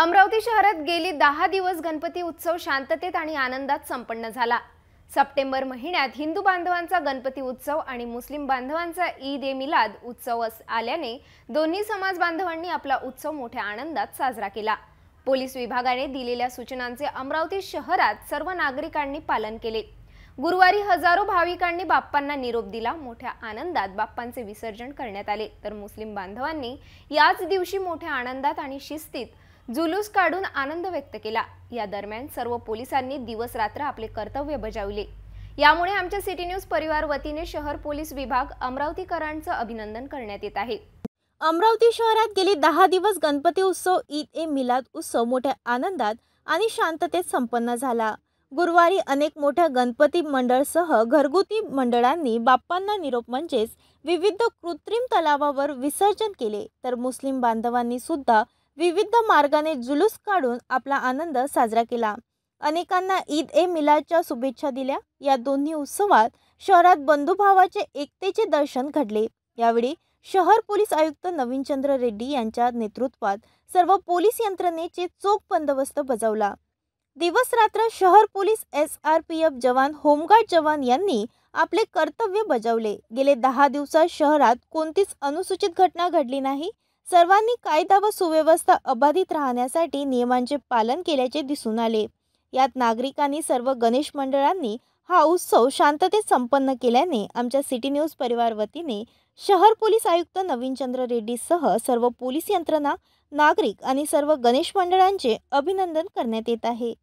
अमरावती शहरात गेली दहा दिवस गणपती उत्सव शांततेत आणि आनंदात संपन्न झाला सप्टेंबर महिन्यात हिंदू बांधवांचा गणपती उत्सव आणि मुस्लिम बांधवांचा ईद ए मिलाद उत्सव आल्याने दोन्ही समाज बांधवांनी आपला उत्सव मोठ्या आनंदात साजरा केला पोलीस विभागाने दिलेल्या सूचनांचे अमरावती शहरात सर्व नागरिकांनी पालन केले गुरुवारी हजारो भाविकांनी बाप्पांना निरोप दिला मोठ्या आनंदात बाप्पांचे विसर्जन करण्यात आले तर मुस्लिम बांधवांनी याच दिवशी मोठ्या आनंदात आणि शिस्तीत जुलूस काढून आनंद व्यक्त केला या दरम्यान सर्व पोलिसांनी दिवस रात्र आपले कर्तव्य बजावले यामुळे आमच्या सिटी न्यूज परिवार वतीने शहर पोलीस विभाग अमरावतीकरांचं अभिनंदन करण्यात येत आहे अमरावती शहरात गेले दहा दिवस गणपती उत्सव ईद ए मिलाद उत्सव मोठ्या आनंदात आणि शांततेत संपन्न झाला गुरुवारी अनेक मोठ्या गणपती मंडळसह घरगुती मंडळांनी बाप्पांना निरोप म्हणजेच विविध कृत्रिम तलावावर विसर्जन केले तर मुस्लिम बांधवांनी सुद्धा विविध मार्गाने जुलूस काढून आपला आनंद साजरा केला अनेकांना ईद ए मिलाच्या शुभेच्छा दिल्या या दोन्ही उत्सवात शहरात बंधुभावाचे एकतेचे दर्शन घडले यावेळी शहर पोलीस आयुक्त नवीनचंद्र रेड्डी यांच्या नेतृत्वात सर्व पोलीस यंत्रणेचे चोख बंदोबस्त बजावला दिवस रात्र शहर police S R P F जवान होमगार्ड जवान यांनी आपले कर्तव्य बजावले गेले दहा दिवसात शहरात कोणतीच अनुसूचित घटना घडली नाही सर्वांनी कायदा व सुव्यवस्था अबाधित राहण्यासाठी नियमांचे पालन केल्याचे दिसून आले यात नागरिकांनी सर्व गणेश मंडळांनी हा उत्सव शांततेत संपन्न केल्याने आमच्या सिटी न्यूज परिवार वतीने शहर पोलीस आयुक्त नवीनचंद्र रेड्डीसह सर्व पोलीस यंत्रणा नागरिक आणि सर्व गणेश मंडळांचे अभिनंदन करण्यात येत आहे